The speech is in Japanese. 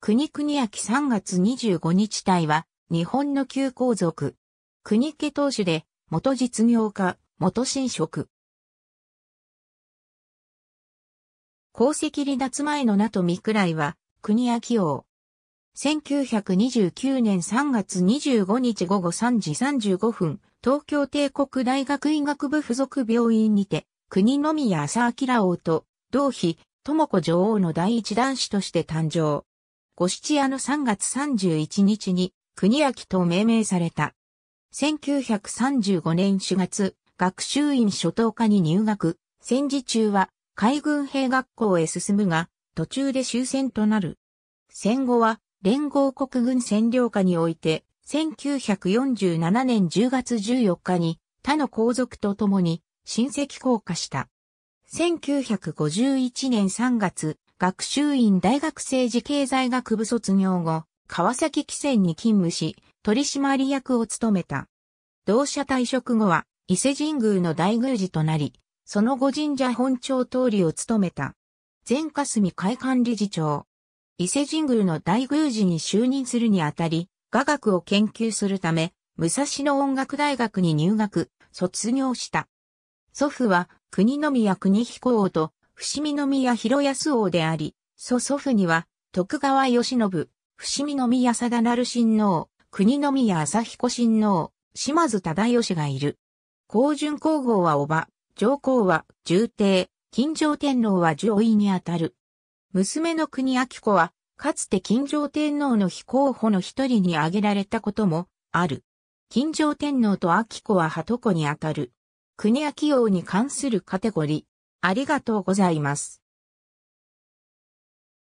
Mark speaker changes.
Speaker 1: 国国明3月25日隊は、日本の旧皇族。国家当主で、元実業家、元新職。功績離
Speaker 2: 脱前の名とくらいは、国明王。1929年3月25日午後3時35分、東京帝国大学医学部附属病院にて、国の宮朝明王と、同妃、智子女王の第一男子として誕生。ゴシチアの3月31日に国明と命名された。1935年4月、学習院初等科に入学、戦時中は海軍兵学校へ進むが、途中で終戦となる。戦後は連合国軍占領下において、1947年10月14日に他の皇族と共に親戚降下した。1951年3月、学習院大学政治経済学部卒業後、川崎汽船に勤務し、取締役を務めた。同社退職後は、伊勢神宮の大宮司となり、その後神社本庁通りを務めた。前霞会館理事長。伊勢神宮の大宮司に就任するにあたり、雅楽を研究するため、武蔵野音楽大学に入学、卒業した。祖父は国宮国彦王と伏見宮広安王であり、祖祖父には、徳川慶喜、伏見宮貞成親王、国宮朝彦親王、島津忠義がいる。皇順皇后は叔母、上皇は重帝、金城天皇は上位にあたる。娘の国明子は、かつて金城天皇の非候補の一人に挙げられたこともある。金城天皇と明子は鳩子にあたる。国明王に関するカテゴリありがとうございます。